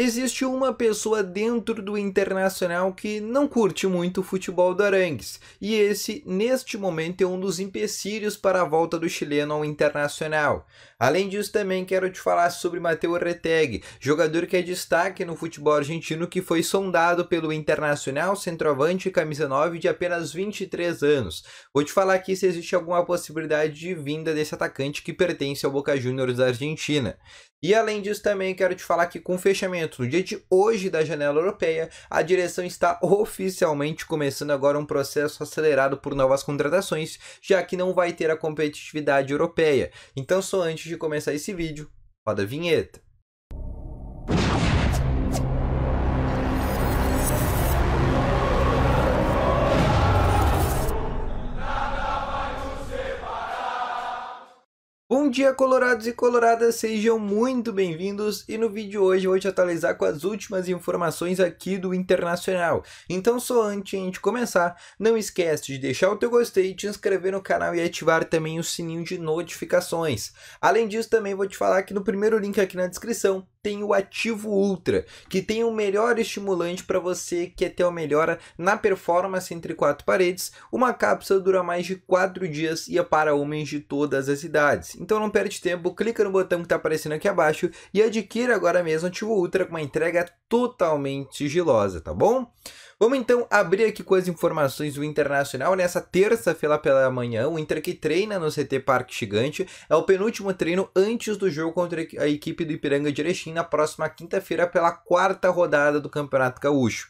existe uma pessoa dentro do Internacional que não curte muito o futebol do Arangues, e esse, neste momento, é um dos empecilhos para a volta do chileno ao Internacional. Além disso, também quero te falar sobre Mateo Reteg, jogador que é destaque no futebol argentino que foi sondado pelo Internacional, centroavante e camisa 9 de apenas 23 anos. Vou te falar aqui se existe alguma possibilidade de vinda desse atacante que pertence ao Boca Juniors da Argentina. E além disso, também quero te falar que com o fechamento no dia de hoje da janela europeia, a direção está oficialmente começando agora um processo acelerado por novas contratações, já que não vai ter a competitividade europeia. Então, só antes de começar esse vídeo, roda a vinheta. Bom dia, colorados e coloradas, sejam muito bem-vindos e no vídeo de hoje eu vou te atualizar com as últimas informações aqui do Internacional. Então só antes de começar, não esquece de deixar o teu gostei, te inscrever no canal e ativar também o sininho de notificações. Além disso, também vou te falar que no primeiro link aqui na descrição tem o Ativo Ultra, que tem o melhor estimulante para você que é ter uma melhora na performance entre quatro paredes. Uma cápsula dura mais de 4 dias e é para homens de todas as idades. Então então não perde tempo, clica no botão que está aparecendo aqui abaixo e adquira agora mesmo o Tivo Ultra com uma entrega totalmente sigilosa, tá bom? Vamos então abrir aqui com as informações do Internacional. Nessa terça-feira pela manhã, o Inter que treina no CT Parque Gigante é o penúltimo treino antes do jogo contra a equipe do Ipiranga de Erechim na próxima quinta-feira pela quarta rodada do Campeonato Gaúcho.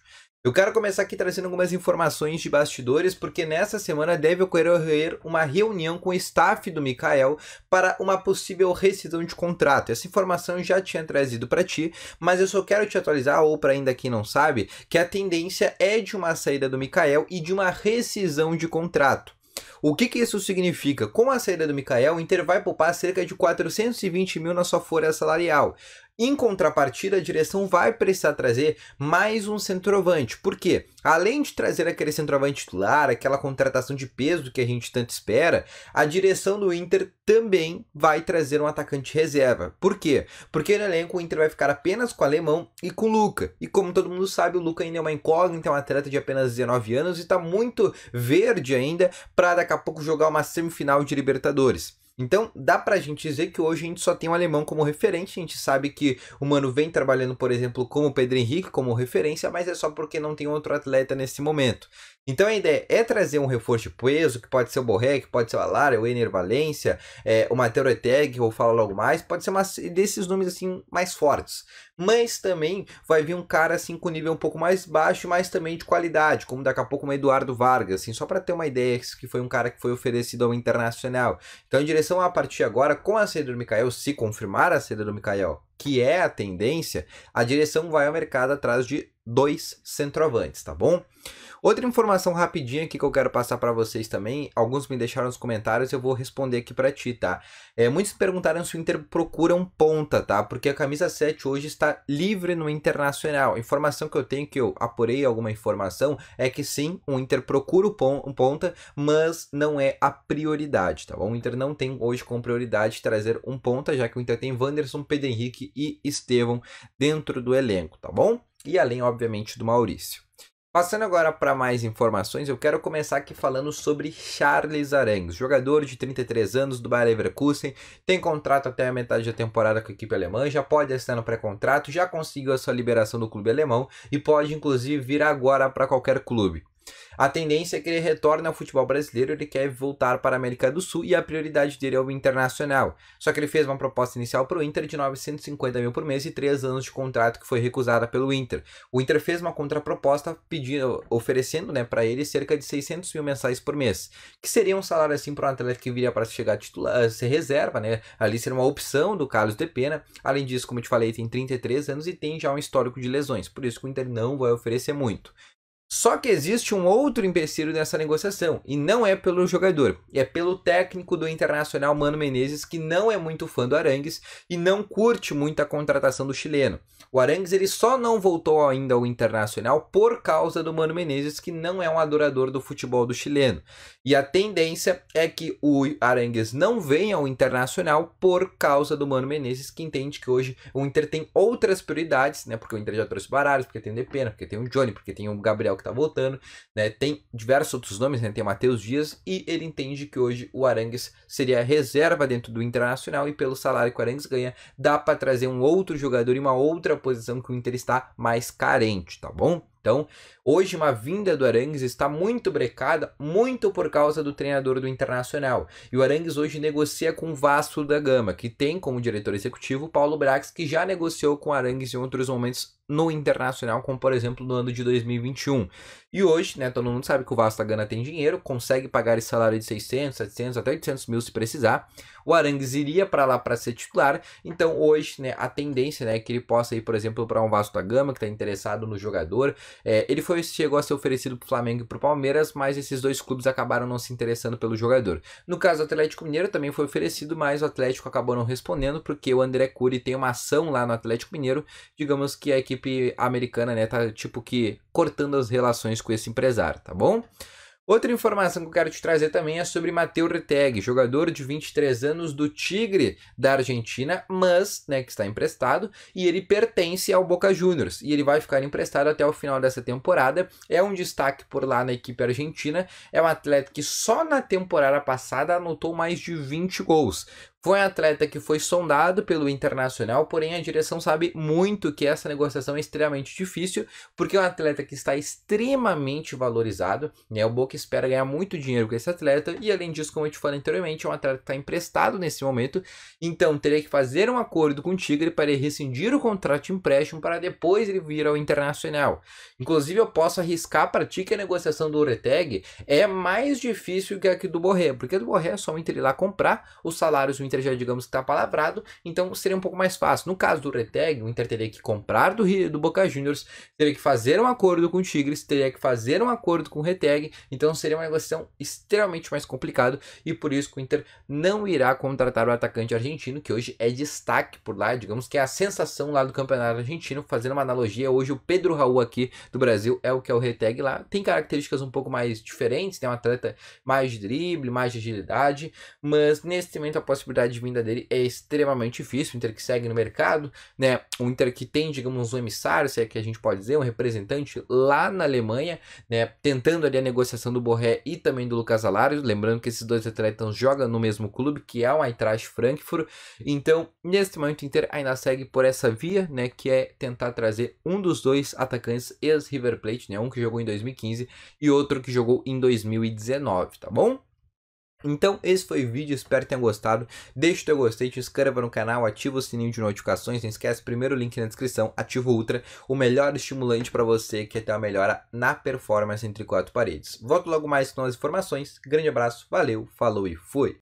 Eu quero começar aqui trazendo algumas informações de bastidores, porque nessa semana deve ocorrer uma reunião com o staff do Mikael para uma possível rescisão de contrato. Essa informação eu já tinha trazido para ti, mas eu só quero te atualizar, ou para ainda quem não sabe, que a tendência é de uma saída do Mikael e de uma rescisão de contrato. O que, que, isso significa? Com a saída do Mikael, o Inter vai poupar cerca de 420 mil na sua folha salarial. Em contrapartida, a direção vai precisar trazer mais um centroavante. Por quê? Além de trazer aquele centroavante titular, aquela contratação de peso que a gente tanto espera, a direção do Inter também vai trazer um atacante reserva. Por quê? Porque no elenco o Inter vai ficar apenas com o alemão e com o Luca. E como todo mundo sabe, o Luca ainda é uma incógnita, é um atleta de apenas 19 anos e está muito verde ainda para daqui a pouco jogar uma semifinal de Libertadores. Então, dá pra gente dizer que hoje a gente só tem o alemão como referente, a gente sabe que o Mano vem trabalhando, por exemplo, como o Pedro Henrique como referência, mas é só porque não tem outro atleta nesse momento. Então a ideia é trazer um reforço de peso, que pode ser o Borré, que pode ser o Alara, o Ener Valência, é, o Matheus eteg ou Fala vou falar logo mais, pode ser uma, desses nomes assim mais fortes. Mas também vai vir um cara assim com nível um pouco mais baixo, mas também de qualidade, como daqui a pouco o Eduardo Vargas, assim, só para ter uma ideia que foi um cara que foi oferecido ao Internacional. Então em direção são a partir agora, com a saída do Mikael, se confirmar a saída do Mikael, que é a tendência, a direção vai ao mercado atrás de dois centroavantes, tá bom? Outra informação rapidinha aqui que eu quero passar para vocês também, alguns me deixaram nos comentários, eu vou responder aqui para ti, tá? É, muitos perguntaram se o Inter procura um ponta, tá? Porque a camisa 7 hoje está livre no Internacional. informação que eu tenho, que eu apurei alguma informação, é que sim, o Inter procura um ponta, mas não é a prioridade, tá bom? O Inter não tem hoje com prioridade trazer um ponta, já que o Inter tem Wanderson, Pedro Henrique e Estevão dentro do elenco, tá bom? e além, obviamente, do Maurício. Passando agora para mais informações, eu quero começar aqui falando sobre Charles Arangues, jogador de 33 anos do Bayer Leverkusen, tem contrato até a metade da temporada com a equipe alemã, já pode assinar no pré-contrato, já conseguiu a sua liberação do clube alemão e pode inclusive vir agora para qualquer clube. A tendência é que ele retorne ao futebol brasileiro, ele quer voltar para a América do Sul e a prioridade dele é o internacional. Só que ele fez uma proposta inicial para o Inter de 950 mil por mês e 3 anos de contrato que foi recusada pelo Inter. O Inter fez uma contraproposta pedindo, oferecendo né, para ele cerca de 600 mil mensais por mês, que seria um salário assim para um atleta que viria para chegar a titular, ser reserva, né? Ali seria uma opção do Carlos De Pena. Além disso, como eu te falei, tem 33 anos e tem já um histórico de lesões, por isso que o Inter não vai oferecer muito. Só que existe um outro empecilho nessa negociação, e não é pelo jogador, é pelo técnico do Internacional Mano Menezes, que não é muito fã do Arangues e não curte muito a contratação do chileno. O Arangues ele só não voltou ainda ao Internacional por causa do Mano Menezes, que não é um adorador do futebol do chileno. E a tendência é que o Arangues não venha ao Internacional por causa do Mano Menezes, que entende que hoje o Inter tem outras prioridades, né? Porque o Inter já trouxe baralhos, porque tem o Depena, porque tem o Johnny, porque tem o Gabriel que tá voltando, né? Tem diversos outros nomes, né? Tem o Matheus Dias e ele entende que hoje o Arangues seria reserva dentro do Internacional e pelo salário que o Arangues ganha, dá para trazer um outro jogador e uma outra posição que o Inter está mais carente, tá bom? Então, hoje uma vinda do Arangues está muito brecada, muito por causa do treinador do Internacional. E o Arangues hoje negocia com o Vasco da Gama, que tem como diretor executivo Paulo Brax, que já negociou com o Arangues em outros momentos no internacional, como por exemplo no ano de 2021. E hoje, né, todo mundo sabe que o Vasco da Gana tem dinheiro, consegue pagar esse salário de 600, 700, até 800 mil se precisar. O Arangues iria para lá para ser titular, então hoje, né, a tendência né, é que ele possa ir, por exemplo, para um Vasco da Gama que está interessado no jogador. É, ele foi chegou a ser oferecido para o Flamengo e para o Palmeiras, mas esses dois clubes acabaram não se interessando pelo jogador. No caso do Atlético Mineiro também foi oferecido, mas o Atlético acabou não respondendo porque o André Cury tem uma ação lá no Atlético Mineiro, digamos que a equipe equipe americana, né, tá tipo que cortando as relações com esse empresário, tá bom? Outra informação que eu quero te trazer também é sobre Mateu Reteg, jogador de 23 anos do Tigre da Argentina, mas né, que está emprestado e ele pertence ao Boca Juniors e ele vai ficar emprestado até o final dessa temporada. É um destaque por lá na equipe argentina. É um atleta que só na temporada passada anotou mais de 20 gols. Foi um atleta que foi sondado pelo Internacional, porém a direção sabe muito que essa negociação é extremamente difícil, porque é um atleta que está extremamente valorizado, né? O Boca espera ganhar muito dinheiro com esse atleta, e além disso, como eu te falei anteriormente, é um atleta que está emprestado nesse momento, então teria que fazer um acordo com o Tigre para ele rescindir o contrato de empréstimo para depois ele vir ao Internacional. Inclusive, eu posso arriscar para ti que a negociação do Oreteg é mais difícil que a do Borré, porque a do Borré é só ele ir lá comprar os salários Inter já digamos que está palavrado, então seria um pouco mais fácil. No caso do Reteg, o Inter teria que comprar do, do Boca Juniors, teria que fazer um acordo com o Tigres, teria que fazer um acordo com o Reteg, então seria uma negociação extremamente mais complicada e por isso que o Inter não irá contratar o atacante argentino, que hoje é destaque por lá, digamos que é a sensação lá do campeonato argentino, fazendo uma analogia, hoje o Pedro Raul aqui do Brasil é o que é o Reteg lá, tem características um pouco mais diferentes, tem um atleta mais de drible, mais de agilidade, mas nesse momento a possibilidade oportunidade de vinda dele é extremamente difícil. O Inter que segue no mercado, né? O Inter que tem, digamos, um emissário, se é que a gente pode dizer, um representante lá na Alemanha, né? Tentando ali a negociação do Borré e também do Lucas Alário. Lembrando que esses dois atletas jogam no mesmo clube, que é o Eintracht Frankfurt. Então, neste momento, o Inter ainda segue por essa via, né? Que é tentar trazer um dos dois atacantes ex-River Plate, né? Um que jogou em 2015 e outro que jogou em 2019, tá bom? Então, esse foi o vídeo, espero que tenham gostado. Deixe o teu gostei, te inscreva no canal, ativa o sininho de notificações, não esquece, primeiro link na descrição, ativa o Ultra, o melhor estimulante para você que ter uma melhora na performance entre quatro paredes. Volto logo mais com as informações, grande abraço, valeu, falou e fui!